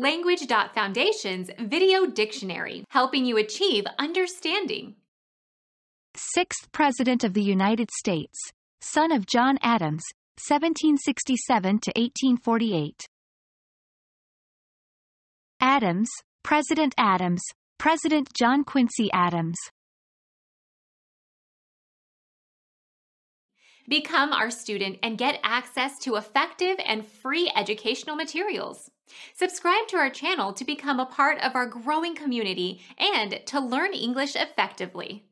Language.Foundation's Video Dictionary, helping you achieve understanding. Sixth President of the United States, son of John Adams, 1767 to 1848. Adams, President Adams, President John Quincy Adams, Become our student and get access to effective and free educational materials. Subscribe to our channel to become a part of our growing community and to learn English effectively.